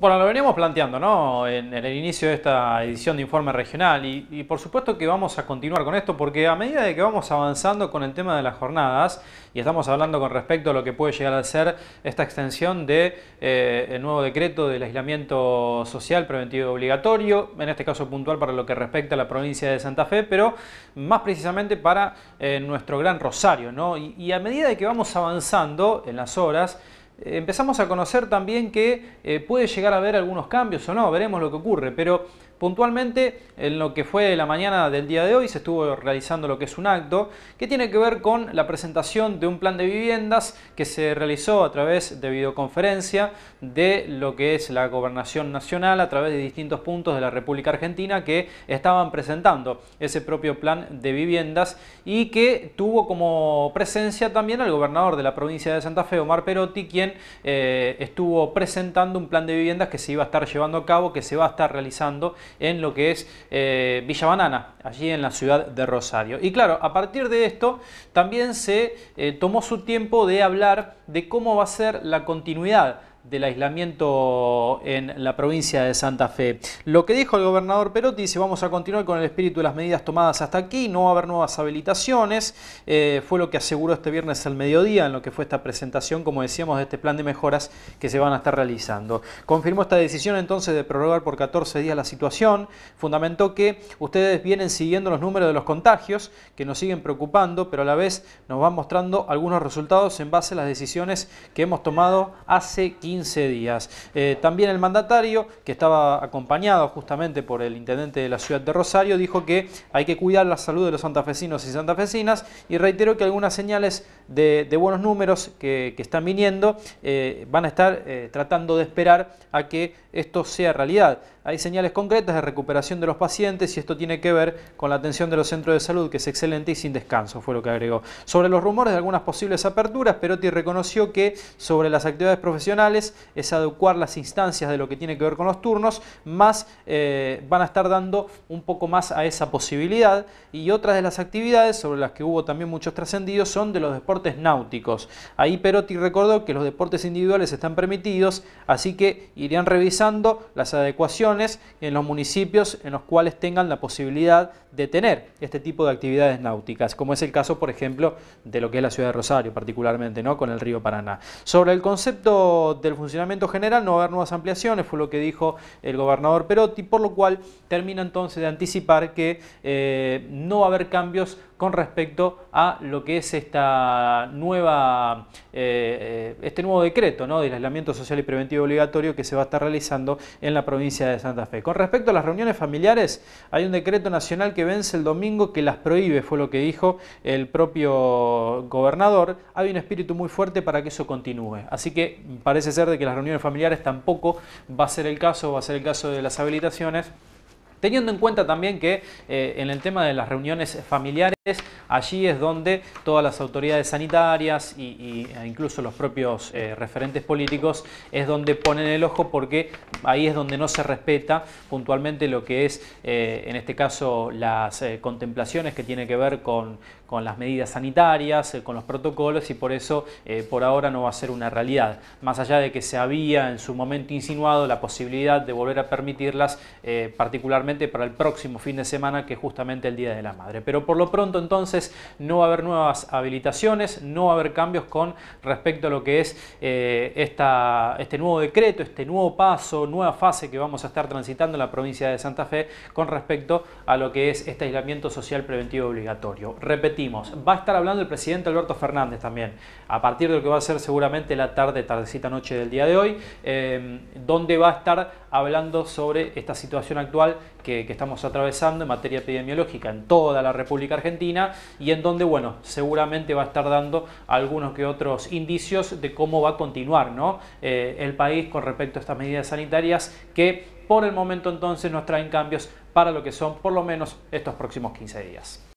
Bueno, lo veníamos planteando ¿no? en, el inicio de esta edición de Informe Regional y, por supuesto que vamos a continuar con esto porque a medida de que vamos avanzando con el tema de las jornadas y estamos hablando con respecto a lo que puede llegar a ser esta extensión del eh, nuevo decreto del aislamiento social preventivo obligatorio, en este caso puntual para lo que respecta a la provincia de Santa Fe, pero más precisamente para eh, nuestro gran Rosario. ¿no? Y, y a medida de que vamos avanzando en las horas, empezamos a conocer también que eh, puede llegar a haber algunos cambios o no, veremos lo que ocurre, pero Puntualmente, en lo que fue la mañana del día de hoy, se estuvo realizando lo que es un acto que tiene que ver con la presentación de un plan de viviendas que se realizó a través de videoconferencia de lo que es la Gobernación Nacional a través de distintos puntos de la República Argentina que estaban presentando ese propio plan de viviendas y que tuvo como presencia también al gobernador de la provincia de Santa Fe, Omar Perotti, quien eh, estuvo presentando un plan de viviendas que se iba a estar llevando a cabo, que se va a estar realizando en lo que es eh, Villa Banana, allí en la ciudad de Rosario. Y claro, a partir de esto también se eh, tomó su tiempo de hablar de cómo va a ser la continuidad del aislamiento en la provincia de Santa Fe. Lo que dijo el gobernador Perotti, dice vamos a continuar con el espíritu de las medidas tomadas hasta aquí, no va a haber nuevas habilitaciones, eh, fue lo que aseguró este viernes al mediodía en lo que fue esta presentación, como decíamos, de este plan de mejoras que se van a estar realizando. Confirmó esta decisión entonces de prorrogar por 14 días la situación, fundamentó que ustedes vienen siguiendo los números de los contagios, que nos siguen preocupando, pero a la vez nos van mostrando algunos resultados en base a las decisiones que hemos tomado hace 15 días. Eh, también el mandatario, que estaba acompañado justamente por el intendente de la ciudad de Rosario, dijo que hay que cuidar la salud de los santafesinos y santafesinas y reitero que algunas señales de, buenos números que, están viniendo eh, van a estar eh, tratando de esperar a que esto sea realidad. Hay señales concretas de recuperación de los pacientes y esto tiene que ver con la atención de los centros de salud, que es excelente y sin descanso, fue lo que agregó. Sobre los rumores de algunas posibles aperturas, Perotti reconoció que sobre las actividades profesionales es adecuar las instancias de lo que tiene que ver con los turnos, más eh, van a estar dando un poco más a esa posibilidad. Y otras de las actividades sobre las que hubo también muchos trascendidos son de los deportes náuticos. Ahí Perotti recordó que los deportes individuales están permitidos, así que irían revisando las adecuaciones en los municipios en los cuales tengan la posibilidad de tener este tipo de actividades náuticas, como es el caso, por ejemplo, de lo que es la ciudad de Rosario particularmente, ¿no? con el río Paraná. Sobre el concepto de el funcionamiento general no va a haber nuevas ampliaciones, fue lo que dijo el gobernador Perotti, por lo cual termina entonces de anticipar que eh, no va a haber cambios con respecto a lo que es esta nueva, eh, eh, este nuevo decreto ¿no? del aislamiento social y preventivo obligatorio que se va a estar realizando en la provincia de Santa Fe. Con respecto a las reuniones familiares, hay un decreto nacional que vence el domingo que las prohíbe, fue lo que dijo el propio gobernador. Hay un espíritu muy fuerte para que eso continúe. Así que parece ser de que las reuniones familiares tampoco va a ser el caso, va a ser el caso de las habilitaciones. Teniendo en cuenta también que eh, en el tema de las reuniones familiares, allí es donde todas las autoridades sanitarias e incluso los propios eh, referentes políticos es donde ponen el ojo porque ahí es donde no se respeta puntualmente lo que es, eh, en este caso, las contemplaciones que tiene que ver con, con las medidas sanitarias, con los protocolos y por eso por ahora no va a ser una realidad. Más allá de que se había en su momento insinuado la posibilidad de volver a permitirlas particularmente para el próximo fin de semana, que es justamente el Día de la Madre. Pero por lo pronto entonces no va a haber nuevas habilitaciones, no va a haber cambios con respecto a lo que es eh, esta, este nuevo decreto, este nuevo paso, nueva fase que vamos a estar transitando en la provincia de Santa Fe con respecto a lo que es este aislamiento social preventivo obligatorio. Repetimos, va a estar hablando el presidente Alberto Fernández también, a partir de lo que va a ser seguramente la tarde, tardecita noche del día de hoy, eh, donde va a estar hablando sobre esta situación actual que, estamos atravesando en materia epidemiológica en toda la República Argentina y en donde, bueno, seguramente va a estar dando algunos que otros indicios de cómo va a continuar ¿no? Eh, el país con respecto a estas medidas sanitarias que por el momento entonces nos traen cambios para lo que son por lo menos estos próximos 15 días.